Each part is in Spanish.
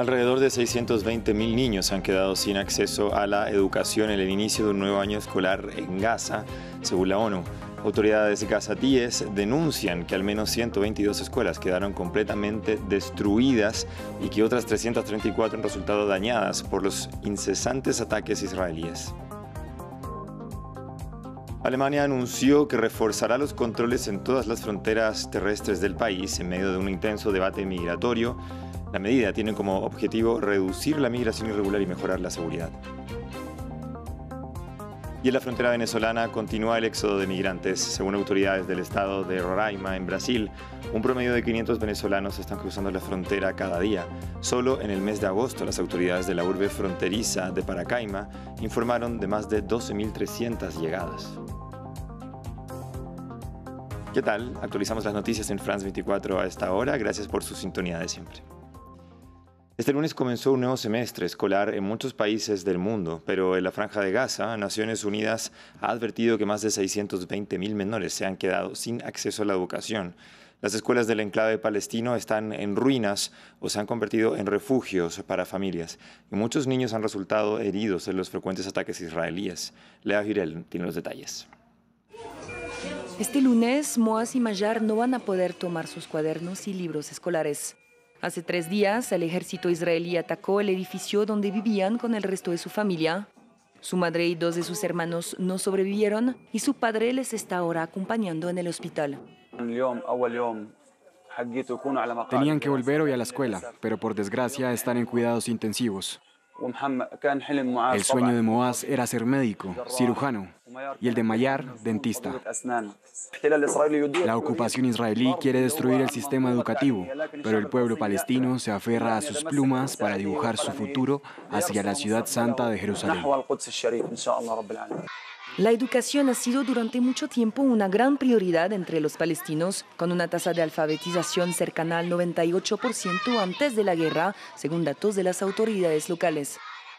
Alrededor de 620 niños han quedado sin acceso a la educación en el inicio de un nuevo año escolar en Gaza, según la ONU. Autoridades gazatíes denuncian que al menos 122 escuelas quedaron completamente destruidas y que otras 334 han resultado dañadas por los incesantes ataques israelíes. Alemania anunció que reforzará los controles en todas las fronteras terrestres del país en medio de un intenso debate migratorio la medida tiene como objetivo reducir la migración irregular y mejorar la seguridad. Y en la frontera venezolana continúa el éxodo de migrantes. Según autoridades del estado de Roraima, en Brasil, un promedio de 500 venezolanos están cruzando la frontera cada día. Solo en el mes de agosto, las autoridades de la urbe fronteriza de Paracaima informaron de más de 12.300 llegadas. ¿Qué tal? Actualizamos las noticias en France 24 a esta hora. Gracias por su sintonía de siempre. Este lunes comenzó un nuevo semestre escolar en muchos países del mundo, pero en la Franja de Gaza, Naciones Unidas ha advertido que más de 620 mil menores se han quedado sin acceso a la educación. Las escuelas del enclave palestino están en ruinas o se han convertido en refugios para familias, y muchos niños han resultado heridos en los frecuentes ataques israelíes. Lea Girel tiene los detalles. Este lunes, Moaz y Mayar no van a poder tomar sus cuadernos y libros escolares. Hace tres días, el ejército israelí atacó el edificio donde vivían con el resto de su familia. Su madre y dos de sus hermanos no sobrevivieron y su padre les está ahora acompañando en el hospital. Tenían que volver hoy a la escuela, pero por desgracia están en cuidados intensivos. El sueño de Moaz era ser médico, cirujano, y el de Mayar, dentista. La ocupación israelí quiere destruir el sistema educativo, pero el pueblo palestino se aferra a sus plumas para dibujar su futuro hacia la ciudad santa de Jerusalén. La educación ha sido durante mucho tiempo una gran prioridad entre los palestinos, con una tasa de alfabetización cercana al 98% antes de la guerra, según datos de las autoridades locales.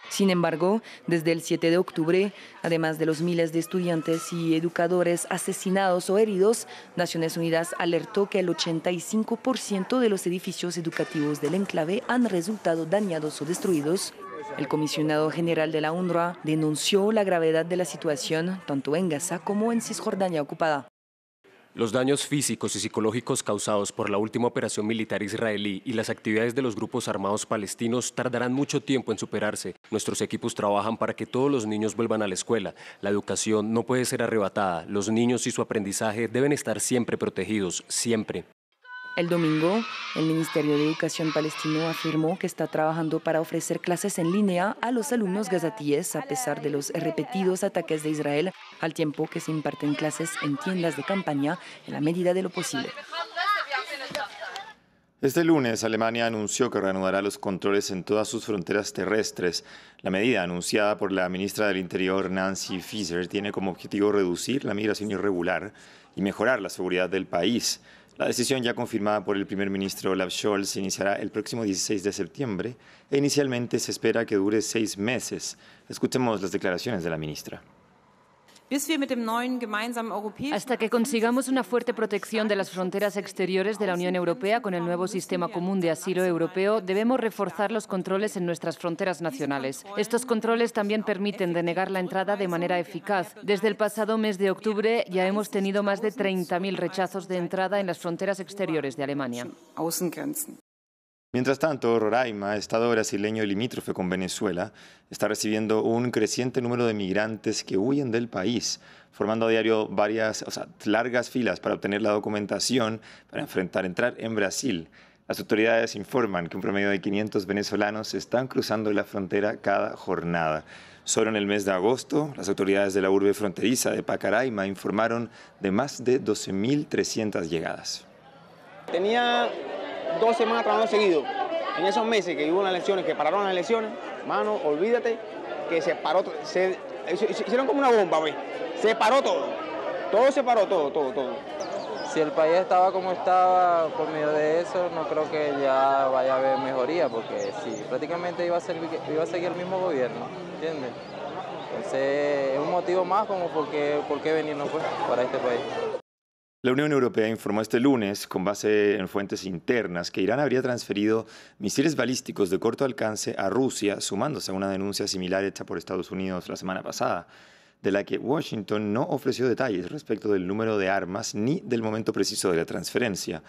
Sin embargo, desde el 7 de octubre, además de los miles de estudiantes y educadores asesinados o heridos, Naciones Unidas alertó que el 85% de los edificios educativos del enclave han resultado dañados o destruidos el comisionado general de la UNRWA denunció la gravedad de la situación tanto en Gaza como en Cisjordania ocupada. Los daños físicos y psicológicos causados por la última operación militar israelí y las actividades de los grupos armados palestinos tardarán mucho tiempo en superarse. Nuestros equipos trabajan para que todos los niños vuelvan a la escuela. La educación no puede ser arrebatada. Los niños y su aprendizaje deben estar siempre protegidos, siempre. El domingo, el Ministerio de Educación palestino afirmó que está trabajando para ofrecer clases en línea a los alumnos gazatíes a pesar de los repetidos ataques de Israel, al tiempo que se imparten clases en tiendas de campaña en la medida de lo posible. Este lunes, Alemania anunció que reanudará los controles en todas sus fronteras terrestres. La medida anunciada por la ministra del Interior, Nancy Fischer, tiene como objetivo reducir la migración irregular y mejorar la seguridad del país. La decisión ya confirmada por el primer ministro Olaf Scholz iniciará el próximo 16 de septiembre e inicialmente se espera que dure seis meses. Escuchemos las declaraciones de la ministra hasta que consigamos una fuerte protección de las fronteras exteriores de la Unión Europea con el nuevo sistema común de asilo europeo, debemos reforzar los controles en nuestras fronteras nacionales. Estos controles también permiten denegar la entrada de manera eficaz. Desde el pasado mes de octubre ya hemos tenido más de 30.000 rechazos de entrada en las fronteras exteriores de Alemania. Mientras tanto, Roraima, estado brasileño limítrofe con Venezuela, está recibiendo un creciente número de migrantes que huyen del país, formando a diario varias, o sea, largas filas para obtener la documentación para enfrentar entrar en Brasil. Las autoridades informan que un promedio de 500 venezolanos están cruzando la frontera cada jornada. Solo en el mes de agosto, las autoridades de la urbe fronteriza de Pacaraima informaron de más de 12.300 llegadas. Tenía dos semanas trabajando seguido. En esos meses que hubo las elecciones, que pararon las elecciones, mano, olvídate que se paró, se, hicieron como una bomba, güey. Se paró todo. Todo se paró, todo, todo, todo. Si el país estaba como estaba por medio de eso, no creo que ya vaya a haber mejoría, porque si prácticamente iba a, ser, iba a seguir el mismo gobierno, ¿entiendes? Entonces es un motivo más como porque, por qué venirnos pues, para este país. La Unión Europea informó este lunes, con base en fuentes internas, que Irán habría transferido misiles balísticos de corto alcance a Rusia, sumándose a una denuncia similar hecha por Estados Unidos la semana pasada, de la que Washington no ofreció detalles respecto del número de armas ni del momento preciso de la transferencia.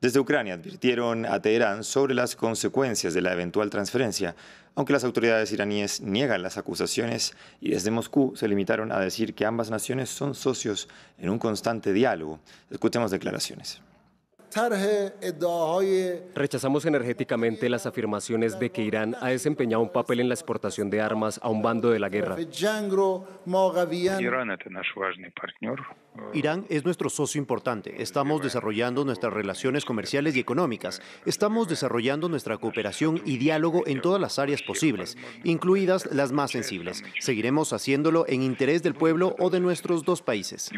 Desde Ucrania advirtieron a Teherán sobre las consecuencias de la eventual transferencia, aunque las autoridades iraníes niegan las acusaciones y desde Moscú se limitaron a decir que ambas naciones son socios en un constante diálogo. Escuchemos declaraciones. Rechazamos energéticamente las afirmaciones de que Irán ha desempeñado un papel en la exportación de armas a un bando de la guerra. Irán es nuestro socio importante. Estamos desarrollando nuestras relaciones comerciales y económicas. Estamos desarrollando nuestra cooperación y diálogo en todas las áreas posibles, incluidas las más sensibles. Seguiremos haciéndolo en interés del pueblo o de nuestros dos países.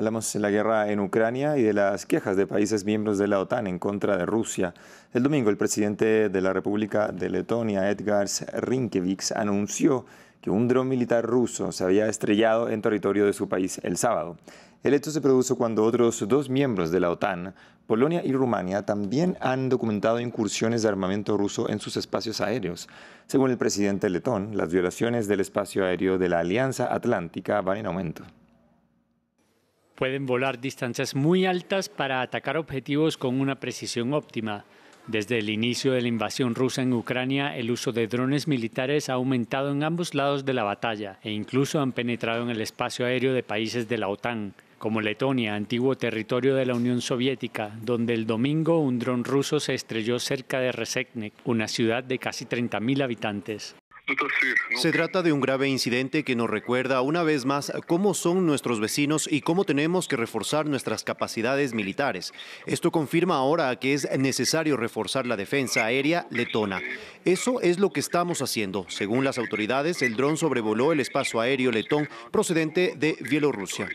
Hablamos de la guerra en Ucrania y de las quejas de países miembros de la OTAN en contra de Rusia. El domingo, el presidente de la República de Letonia, Edgars Rinkevics, anunció que un dron militar ruso se había estrellado en territorio de su país el sábado. El hecho se produjo cuando otros dos miembros de la OTAN, Polonia y Rumania, también han documentado incursiones de armamento ruso en sus espacios aéreos. Según el presidente letón, las violaciones del espacio aéreo de la Alianza Atlántica van en aumento pueden volar distancias muy altas para atacar objetivos con una precisión óptima. Desde el inicio de la invasión rusa en Ucrania, el uso de drones militares ha aumentado en ambos lados de la batalla e incluso han penetrado en el espacio aéreo de países de la OTAN, como Letonia, antiguo territorio de la Unión Soviética, donde el domingo un dron ruso se estrelló cerca de Resetnik, una ciudad de casi 30.000 habitantes. Se trata de un grave incidente que nos recuerda una vez más cómo son nuestros vecinos y cómo tenemos que reforzar nuestras capacidades militares. Esto confirma ahora que es necesario reforzar la defensa aérea letona. Eso es lo que estamos haciendo. Según las autoridades, el dron sobrevoló el espacio aéreo letón procedente de Bielorrusia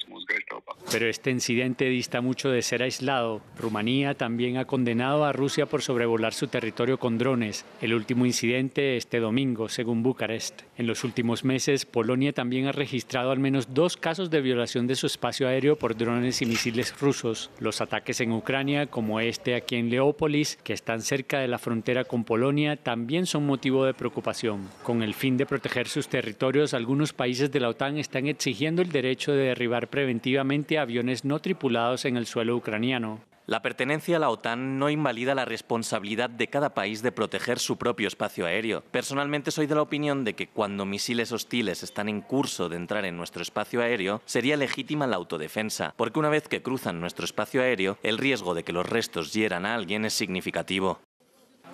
pero este incidente dista mucho de ser aislado. Rumanía también ha condenado a Rusia por sobrevolar su territorio con drones, el último incidente este domingo, según Bucarest. En los últimos meses, Polonia también ha registrado al menos dos casos de violación de su espacio aéreo por drones y misiles rusos. Los ataques en Ucrania, como este aquí en Leópolis, que están cerca de la frontera con Polonia, también son motivo de preocupación. Con el fin de proteger sus territorios, algunos países de la OTAN están exigiendo el derecho de derribar preventivamente aviones no tripulados en el suelo ucraniano. La pertenencia a la OTAN no invalida la responsabilidad de cada país de proteger su propio espacio aéreo. Personalmente soy de la opinión de que cuando misiles hostiles están en curso de entrar en nuestro espacio aéreo, sería legítima la autodefensa, porque una vez que cruzan nuestro espacio aéreo, el riesgo de que los restos hieran a alguien es significativo.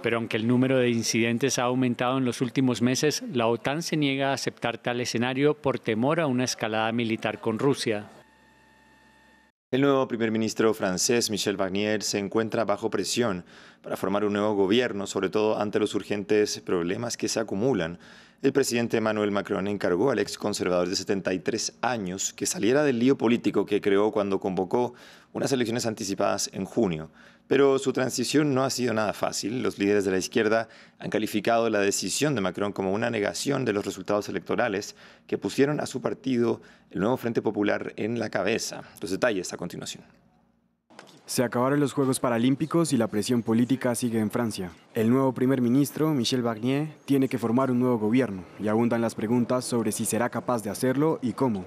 Pero aunque el número de incidentes ha aumentado en los últimos meses, la OTAN se niega a aceptar tal escenario por temor a una escalada militar con Rusia. El nuevo primer ministro francés, Michel Barnier, se encuentra bajo presión para formar un nuevo gobierno, sobre todo ante los urgentes problemas que se acumulan. El presidente Emmanuel Macron encargó al ex conservador de 73 años que saliera del lío político que creó cuando convocó unas elecciones anticipadas en junio. Pero su transición no ha sido nada fácil. Los líderes de la izquierda han calificado la decisión de Macron como una negación de los resultados electorales que pusieron a su partido, el nuevo Frente Popular, en la cabeza. Los detalles a continuación. Se acabaron los Juegos Paralímpicos y la presión política sigue en Francia. El nuevo primer ministro, Michel Barnier, tiene que formar un nuevo gobierno y abundan las preguntas sobre si será capaz de hacerlo y cómo.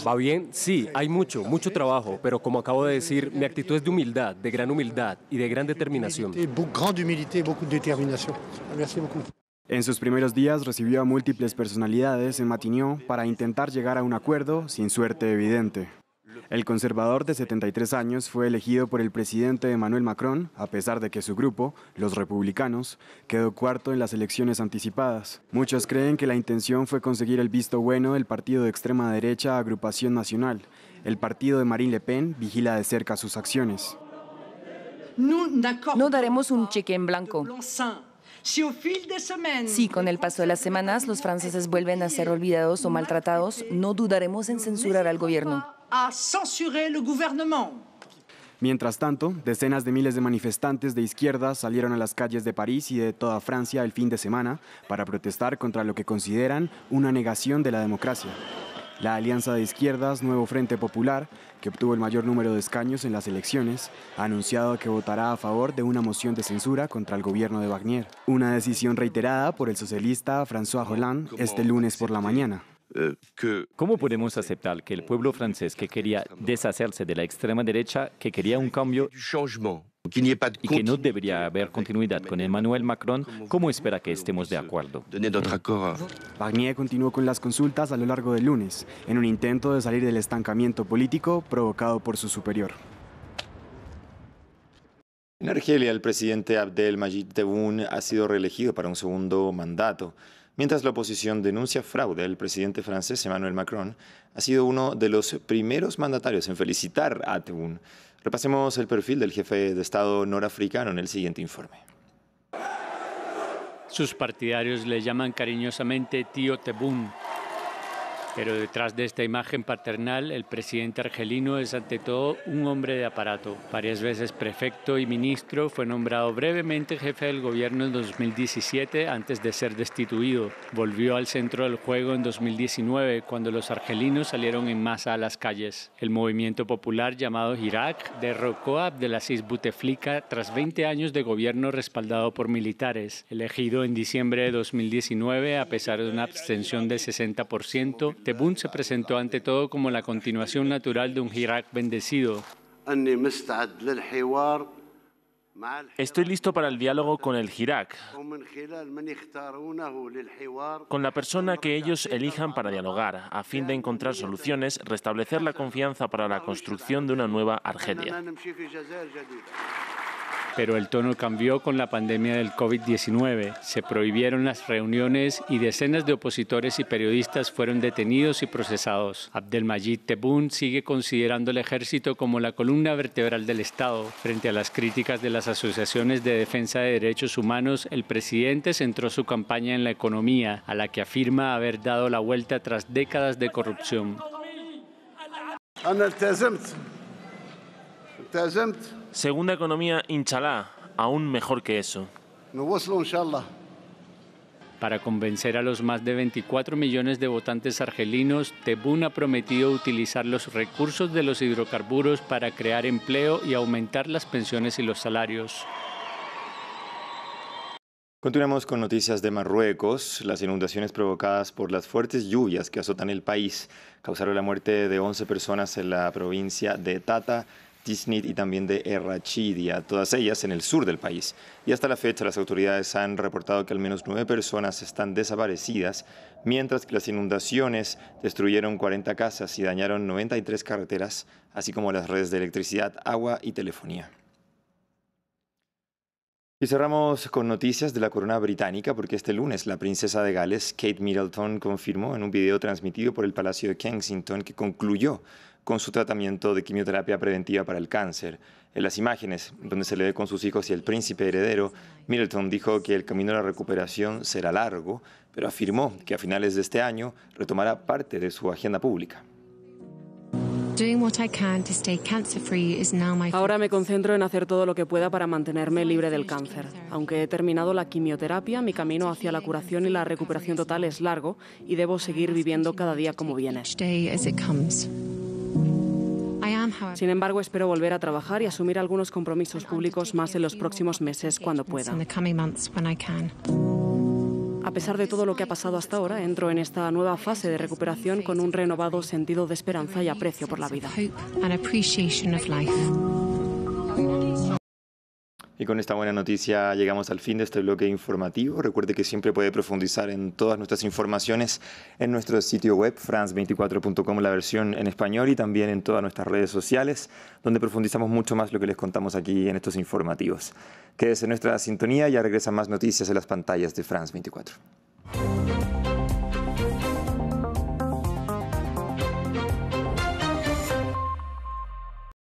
Va bien, sí, hay mucho, mucho trabajo, pero como acabo de decir, mi actitud es de humildad, de gran humildad y de gran determinación. En sus primeros días recibió a múltiples personalidades en Matignon para intentar llegar a un acuerdo sin suerte evidente. El conservador de 73 años fue elegido por el presidente Emmanuel Macron, a pesar de que su grupo, los republicanos, quedó cuarto en las elecciones anticipadas. Muchos creen que la intención fue conseguir el visto bueno del partido de extrema derecha Agrupación Nacional. El partido de Marine Le Pen vigila de cerca sus acciones. No daremos un cheque en blanco. Si con el paso de las semanas los franceses vuelven a ser olvidados o maltratados, no dudaremos en censurar al gobierno a censurar el gobierno. Mientras tanto, decenas de miles de manifestantes de izquierda salieron a las calles de París y de toda Francia el fin de semana para protestar contra lo que consideran una negación de la democracia. La alianza de izquierdas Nuevo Frente Popular, que obtuvo el mayor número de escaños en las elecciones, ha anunciado que votará a favor de una moción de censura contra el gobierno de Wagner. una decisión reiterada por el socialista François Hollande este lunes por la mañana. ¿Cómo podemos aceptar que el pueblo francés que quería deshacerse de la extrema derecha, que quería un cambio, y que no debería haber continuidad con Emmanuel Macron, ¿cómo espera que estemos de acuerdo? Barnier continuó con las consultas a lo largo del lunes, en un intento de salir del estancamiento político provocado por su superior. En Argelia, el presidente Abdel Majid Tebboune ha sido reelegido para un segundo mandato. Mientras la oposición denuncia fraude, el presidente francés Emmanuel Macron ha sido uno de los primeros mandatarios en felicitar a Tebun. Repasemos el perfil del jefe de Estado norafricano en el siguiente informe. Sus partidarios le llaman cariñosamente Tío Tebun, pero detrás de esta imagen paternal, el presidente argelino es ante todo un hombre de aparato. Varias veces prefecto y ministro, fue nombrado brevemente jefe del gobierno en 2017 antes de ser destituido. Volvió al centro del juego en 2019 cuando los argelinos salieron en masa a las calles. El movimiento popular llamado Irak derrocó a Abdelaziz Bouteflika tras 20 años de gobierno respaldado por militares. Elegido en diciembre de 2019 a pesar de una abstención del 60%, Tebún se presentó ante todo como la continuación natural de un jiraq bendecido. Estoy listo para el diálogo con el jiraq con la persona que ellos elijan para dialogar, a fin de encontrar soluciones, restablecer la confianza para la construcción de una nueva Argelia pero el tono cambió con la pandemia del COVID-19. Se prohibieron las reuniones y decenas de opositores y periodistas fueron detenidos y procesados. Abdelmajid Tebun sigue considerando el ejército como la columna vertebral del Estado. Frente a las críticas de las asociaciones de defensa de derechos humanos, el presidente centró su campaña en la economía, a la que afirma haber dado la vuelta tras décadas de corrupción. Segunda economía, inshallah, aún mejor que eso. Para convencer a los más de 24 millones de votantes argelinos, Tebún ha prometido utilizar los recursos de los hidrocarburos para crear empleo y aumentar las pensiones y los salarios. Continuamos con noticias de Marruecos. Las inundaciones provocadas por las fuertes lluvias que azotan el país causaron la muerte de 11 personas en la provincia de Tata Disney y también de Errachidia, todas ellas en el sur del país. Y hasta la fecha las autoridades han reportado que al menos nueve personas están desaparecidas, mientras que las inundaciones destruyeron 40 casas y dañaron 93 carreteras, así como las redes de electricidad, agua y telefonía. Y cerramos con noticias de la corona británica porque este lunes la princesa de Gales, Kate Middleton, confirmó en un video transmitido por el Palacio de Kensington que concluyó con su tratamiento de quimioterapia preventiva para el cáncer. En las imágenes, donde se le ve con sus hijos y el príncipe heredero, Middleton dijo que el camino a la recuperación será largo, pero afirmó que a finales de este año retomará parte de su agenda pública. Ahora me concentro en hacer todo lo que pueda para mantenerme libre del cáncer. Aunque he terminado la quimioterapia, mi camino hacia la curación y la recuperación total es largo y debo seguir viviendo cada día como viene. Sin embargo, espero volver a trabajar y asumir algunos compromisos públicos más en los próximos meses cuando pueda. A pesar de todo lo que ha pasado hasta ahora, entro en esta nueva fase de recuperación con un renovado sentido de esperanza y aprecio por la vida. Y con esta buena noticia llegamos al fin de este bloque informativo. Recuerde que siempre puede profundizar en todas nuestras informaciones en nuestro sitio web france24.com, la versión en español, y también en todas nuestras redes sociales, donde profundizamos mucho más lo que les contamos aquí en estos informativos. Quédese en nuestra sintonía, ya regresan más noticias en las pantallas de France 24.